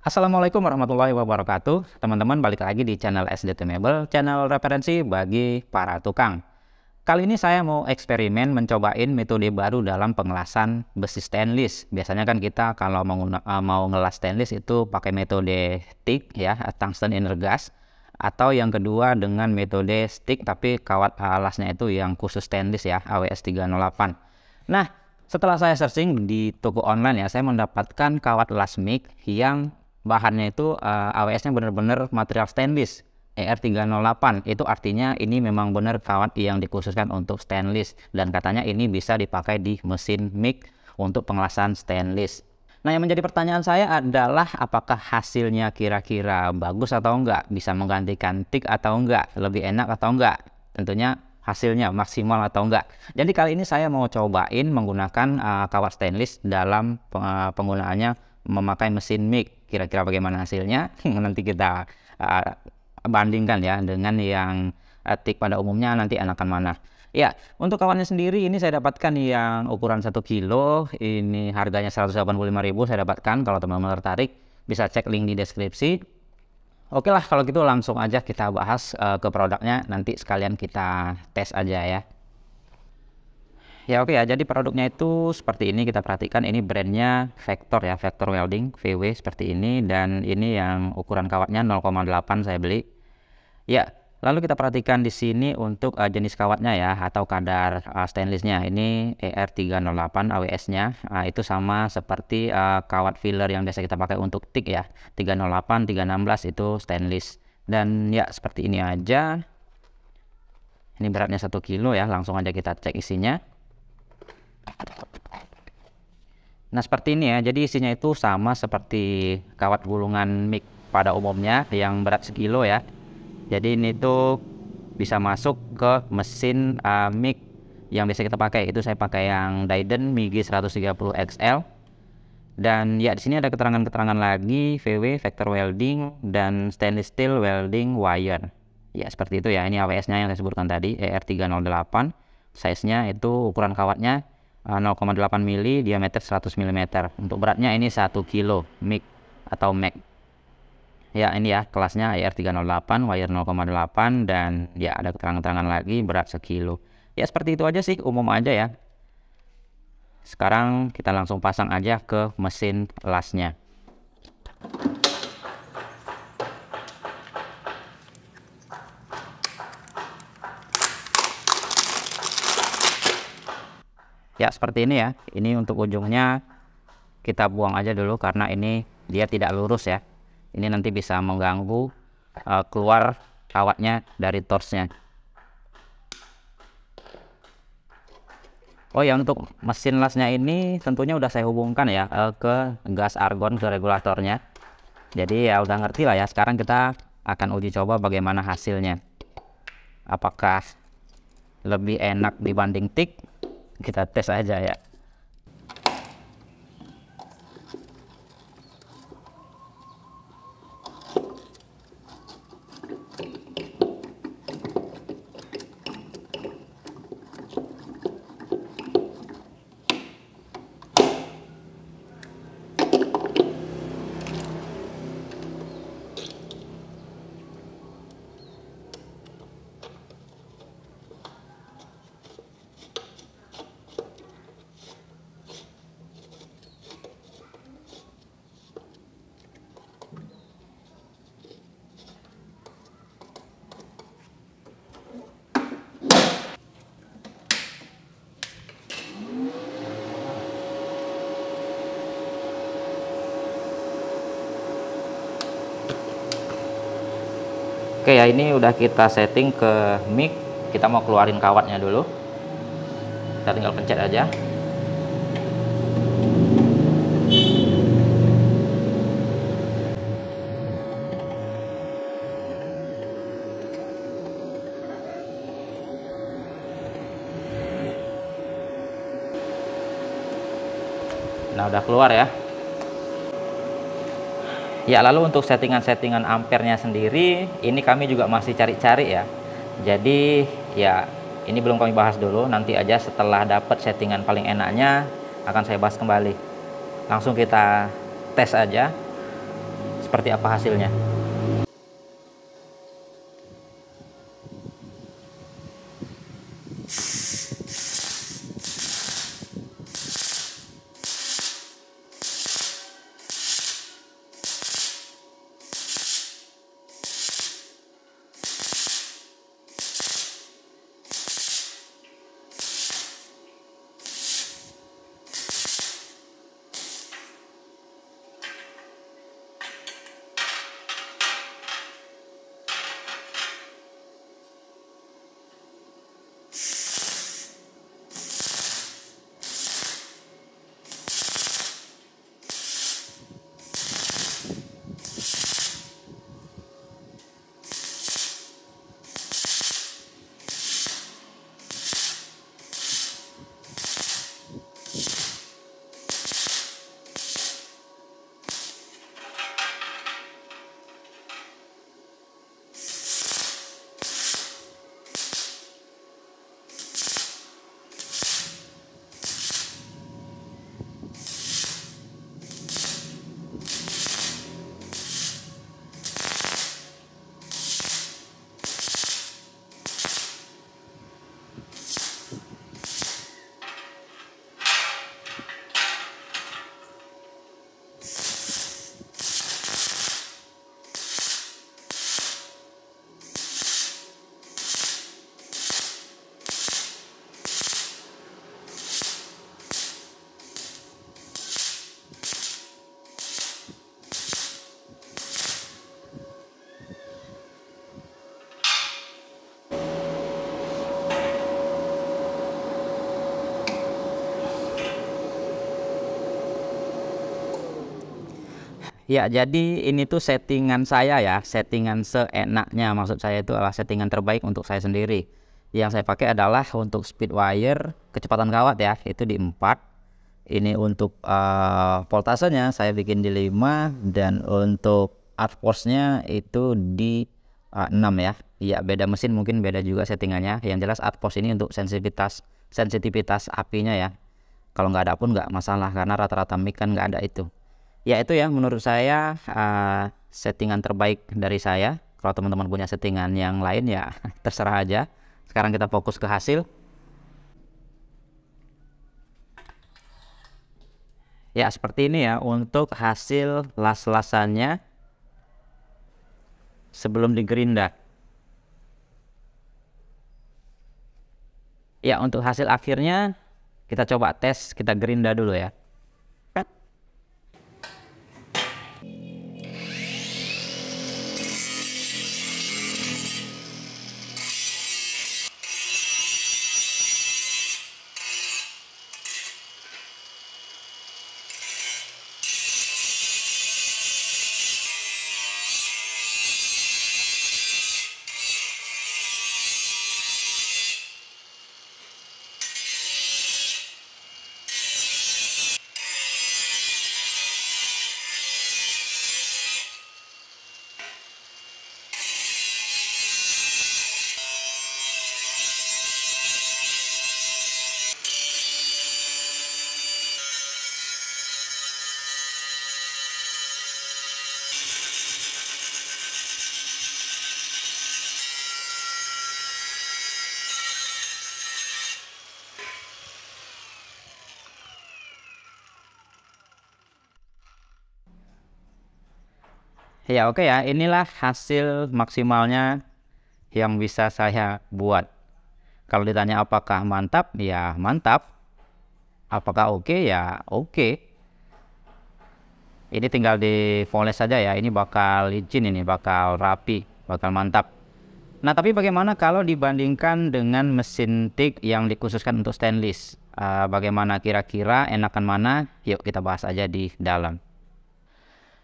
Assalamualaikum warahmatullahi wabarakatuh. Teman-teman balik lagi di channel SD Tunable channel referensi bagi para tukang. Kali ini saya mau eksperimen mencobain metode baru dalam pengelasan besi stainless. Biasanya kan kita kalau mau, eh, mau ngelas stainless itu pakai metode TIG ya, tungsten inner gas. Atau yang kedua dengan metode stick tapi kawat eh, alasnya itu yang khusus stainless ya, AWS 308. Nah, setelah saya searching di toko online ya, saya mendapatkan kawat las mic yang bahannya itu uh, eh, AWS-nya benar-benar material stainless ER308 itu artinya ini memang benar kawat yang dikhususkan untuk stainless dan katanya ini bisa dipakai di mesin MIG untuk pengelasan stainless. Nah yang menjadi pertanyaan saya adalah apakah hasilnya kira-kira bagus atau enggak, bisa menggantikan tik atau enggak, lebih enak atau enggak. Tentunya hasilnya maksimal atau enggak. Jadi kali ini saya mau cobain menggunakan uh, kawat stainless dalam uh, penggunaannya memakai mesin MIG. Kira-kira bagaimana hasilnya? nanti kita uh, bandingkan ya dengan yang etik uh, pada umumnya nanti enakan mana. Ya, untuk kawannya sendiri ini saya dapatkan yang ukuran 1 kilo, ini harganya 185.000 saya dapatkan. Kalau teman-teman tertarik bisa cek link di deskripsi. Oke lah kalau gitu langsung aja kita bahas uh, ke produknya nanti sekalian kita tes aja ya. Ya oke okay ya, jadi produknya itu seperti ini kita perhatikan ini brandnya Vector ya, Vector Welding VW seperti ini dan ini yang ukuran kawatnya 0,8 saya beli. Ya, lalu kita perhatikan di sini untuk uh, jenis kawatnya ya atau kadar uh, stainlessnya ini ER308 AWS-nya uh, itu sama seperti uh, kawat filler yang biasa kita pakai untuk tik ya 308, 316 itu stainless dan ya seperti ini aja. Ini beratnya satu kilo ya, langsung aja kita cek isinya. Nah seperti ini ya, jadi isinya itu sama seperti kawat gulungan mic pada umumnya yang berat sekilo ya. Jadi ini tuh bisa masuk ke mesin uh, eh, mic yang biasa kita pakai. Itu saya pakai yang Dyden MIGI 130XL. Dan ya di sini ada keterangan-keterangan lagi VW vector welding dan stainless steel welding wire. Ya seperti itu ya. Ini AWS-nya yang saya sebutkan tadi ER308. Size-nya itu ukuran kawatnya 0,8 eh, mili diameter 100 mm untuk beratnya ini 1 kilo mic atau mac ya ini ya kelasnya IR308 wire 0,8 dan ya ada keterangan-keterangan lagi berat sekilo ya seperti itu aja sih umum aja ya sekarang kita langsung pasang aja ke mesin lasnya ya seperti ini ya ini untuk ujungnya kita buang aja dulu karena ini dia tidak lurus ya ini nanti bisa mengganggu uh, keluar kawatnya dari torsnya Oh ya untuk mesin lasnya ini tentunya udah saya hubungkan ya eh, ke gas argon ke regulatornya jadi ya udah ngerti lah ya sekarang kita akan uji coba bagaimana hasilnya apakah lebih enak dibanding tik kita tes aja ya Oke ya ini udah kita setting ke mic. Kita mau keluarin kawatnya dulu. Kita tinggal pencet aja. Nah udah keluar ya. Ya lalu untuk settingan-settingan ampernya sendiri ini kami juga masih cari-cari ya. Jadi ya ini belum kami bahas dulu, nanti aja setelah dapat settingan paling enaknya akan saya bahas kembali. Langsung kita tes aja seperti apa hasilnya. Ya, jadi ini tuh settingan saya ya, settingan seenaknya. Maksud saya itu adalah settingan terbaik untuk saya sendiri. Yang saya pakai adalah untuk speed wire, kecepatan kawat ya, itu di 4. Ini untuk uh, voltasenya saya bikin di 5 dan untuk force-nya itu di uh, eh, 6 ya. Ya, beda mesin mungkin beda juga settingannya. Yang jelas force ini untuk sensitivitas sensitivitas apinya ya. Kalau nggak ada pun nggak masalah karena rata-rata mic kan nggak ada itu ya itu ya menurut saya uh, settingan terbaik dari saya kalau teman-teman punya settingan yang lain ya terserah aja sekarang kita fokus ke hasil ya seperti ini ya untuk hasil las-lasannya sebelum digerinda ya untuk hasil akhirnya kita coba tes kita gerinda dulu ya Ya oke okay ya, inilah hasil maksimalnya yang bisa saya buat. Kalau ditanya apakah mantap, ya mantap. Apakah oke, okay? ya oke. Okay. Ini tinggal di dipoles saja ya, ini bakal licin ini, bakal rapi, bakal mantap. Nah tapi bagaimana kalau dibandingkan dengan mesin tik yang dikhususkan untuk stainless? Uh, bagaimana kira-kira enakan mana? Yuk kita bahas aja di dalam.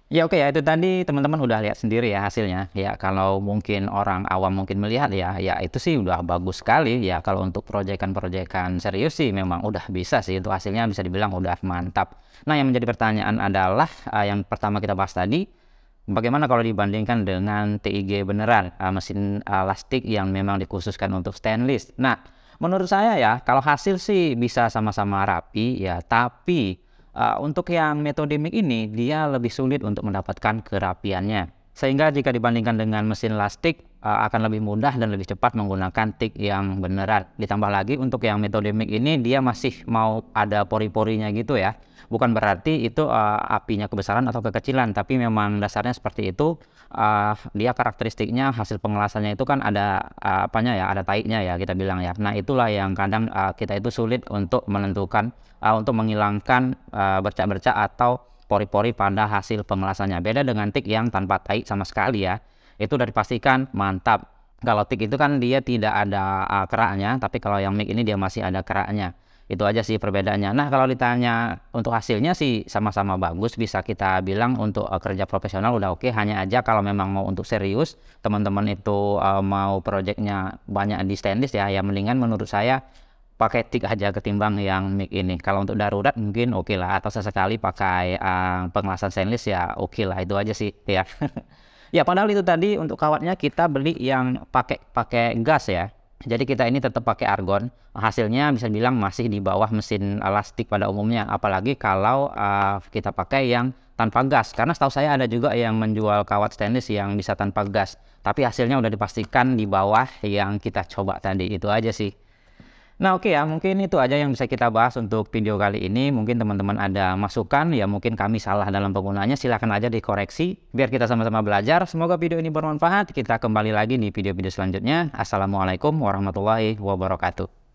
Ya oke okay, ya itu tadi teman-teman udah lihat sendiri ya hasilnya. Ya kalau mungkin orang awam mungkin melihat ya, ya itu sih udah bagus sekali ya kalau untuk proyekan-proyekan serius sih memang udah bisa sih itu hasilnya bisa dibilang udah mantap. Nah yang menjadi pertanyaan adalah uh, yang pertama kita bahas tadi bagaimana kalau dibandingkan dengan TIG beneran uh, mesin uh, yang memang dikhususkan untuk stainless. Nah menurut saya ya kalau hasil sih bisa sama-sama rapi ya tapi Uh, untuk yang metodemik ini, dia lebih sulit untuk mendapatkan kerapiannya sehingga jika dibandingkan dengan mesin lastik uh, akan lebih mudah dan lebih cepat menggunakan tik yang beneran. Ditambah lagi untuk yang metode mic ini dia masih mau ada pori-porinya gitu ya. Bukan berarti itu uh, apinya kebesaran atau kekecilan, tapi memang dasarnya seperti itu. Uh, dia karakteristiknya hasil pengelasannya itu kan ada uh, apanya ya, ada taiknya ya kita bilang ya. Nah itulah yang kadang uh, kita itu sulit untuk menentukan, uh, untuk menghilangkan bercak-bercak uh, bercak -bercak atau pori-pori pada hasil pengelasannya. Beda dengan tik yang tanpa tai sama sekali ya. Itu udah dipastikan mantap. Kalau tik itu kan dia tidak ada uh, keraknya, tapi kalau yang mic ini dia masih ada keraknya. Itu aja sih perbedaannya. Nah kalau ditanya untuk hasilnya sih sama-sama bagus, bisa kita bilang untuk uh, kerja profesional udah oke. Hanya aja kalau memang mau untuk serius, teman-teman itu uh, mau proyeknya banyak di stainless ya, ya mendingan menurut saya pakai tik aja ketimbang yang mic ini. Kalau untuk darurat mungkin oke okay lah atau sesekali pakai uh, pengelasan stainless ya oke okay lah itu aja sih ya. ya padahal itu tadi untuk kawatnya kita beli yang pakai pakai gas ya. Jadi kita ini tetap pakai argon. Hasilnya bisa bilang masih di bawah mesin elastik pada umumnya apalagi kalau uh, kita pakai yang tanpa gas karena setahu saya ada juga yang menjual kawat stainless yang bisa tanpa gas. Tapi hasilnya udah dipastikan di bawah yang kita coba tadi itu aja sih. Nah oke okay ya mungkin itu aja yang bisa kita bahas untuk video kali ini. Mungkin teman-teman ada masukan ya mungkin kami salah dalam penggunaannya silahkan aja dikoreksi biar kita sama-sama belajar. Semoga video ini bermanfaat. Kita kembali lagi di video-video selanjutnya. Assalamualaikum warahmatullahi wabarakatuh.